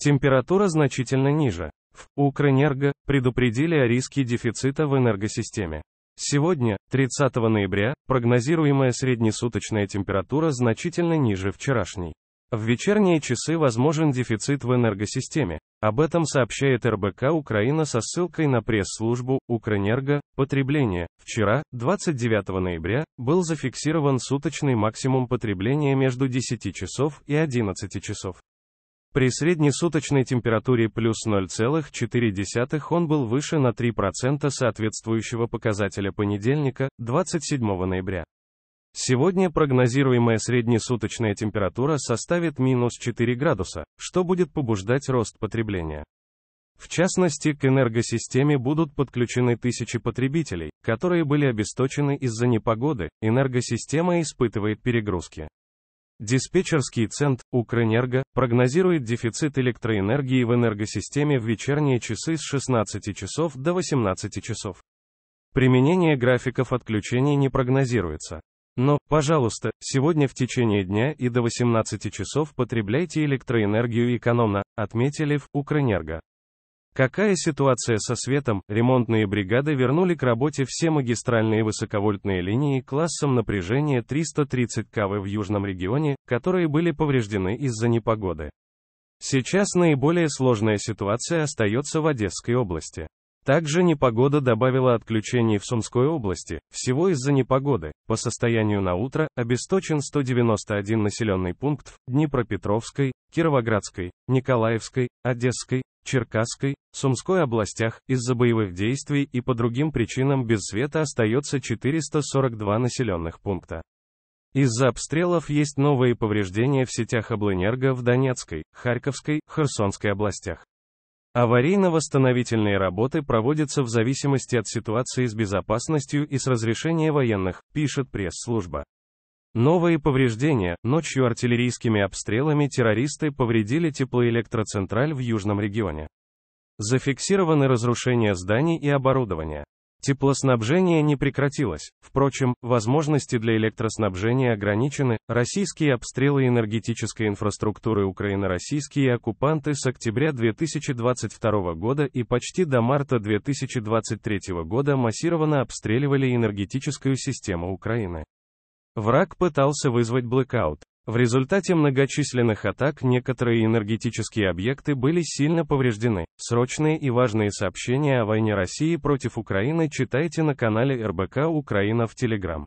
Температура значительно ниже. В Укрэнерго предупредили о риске дефицита в энергосистеме. Сегодня, 30 ноября, прогнозируемая среднесуточная температура значительно ниже вчерашней. В вечерние часы возможен дефицит в энергосистеме. Об этом сообщает РБК Украина со ссылкой на пресс-службу Укрэнерго. Потребление. Вчера, 29 ноября, был зафиксирован суточный максимум потребления между 10 часов и 11 часов. При среднесуточной температуре плюс 0,4 он был выше на 3% соответствующего показателя понедельника, 27 ноября. Сегодня прогнозируемая среднесуточная температура составит минус 4 градуса, что будет побуждать рост потребления. В частности, к энергосистеме будут подключены тысячи потребителей, которые были обесточены из-за непогоды, энергосистема испытывает перегрузки. Диспетчерский центр «Укрэнерго» прогнозирует дефицит электроэнергии в энергосистеме в вечерние часы с 16 часов до 18 часов. Применение графиков отключений не прогнозируется. Но, пожалуйста, сегодня в течение дня и до 18 часов потребляйте электроэнергию экономно, отметили в «Укрэнерго». Какая ситуация со светом? Ремонтные бригады вернули к работе все магистральные высоковольтные линии классом напряжения 330 кВ в южном регионе, которые были повреждены из-за непогоды. Сейчас наиболее сложная ситуация остается в Одесской области. Также непогода добавила отключений в Сумской области. Всего из-за непогоды, по состоянию на утро, обесточен 191 населенный пункт в Днепропетровской, Кировоградской, Николаевской, Одесской, Черкасской, Сумской областях, из-за боевых действий и по другим причинам без света остается 442 населенных пункта. Из-за обстрелов есть новые повреждения в сетях Облэнерго в Донецкой, Харьковской, Херсонской областях. Аварийно-восстановительные работы проводятся в зависимости от ситуации с безопасностью и с разрешения военных, пишет пресс-служба. Новые повреждения. Ночью артиллерийскими обстрелами террористы повредили теплоэлектроцентраль в южном регионе. Зафиксированы разрушения зданий и оборудования. Теплоснабжение не прекратилось. Впрочем, возможности для электроснабжения ограничены. Российские обстрелы энергетической инфраструктуры Украины российские оккупанты с октября 2022 года и почти до марта 2023 года массированно обстреливали энергетическую систему Украины. Враг пытался вызвать блэкаут. В результате многочисленных атак некоторые энергетические объекты были сильно повреждены. Срочные и важные сообщения о войне России против Украины читайте на канале РБК Украина в Телеграм.